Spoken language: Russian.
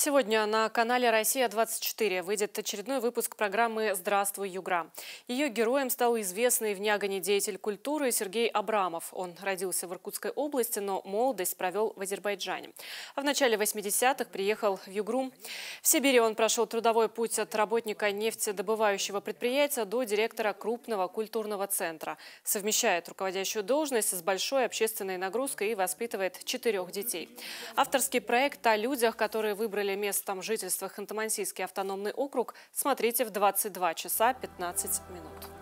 Сегодня на канале «Россия-24» выйдет очередной выпуск программы «Здравствуй, Югра». Ее героем стал известный в Нягане деятель культуры Сергей Абрамов. Он родился в Иркутской области, но молодость провел в Азербайджане. А в начале 80-х приехал в Югру. В Сибири он прошел трудовой путь от работника нефтедобывающего предприятия до директора крупного культурного центра. Совмещает руководящую должность с большой общественной нагрузкой и воспитывает четырех детей. Авторский проект о людях, которые выбрали или местом жительства Ханты-Мансийский автономный округ, смотрите в 22 часа 15 минут.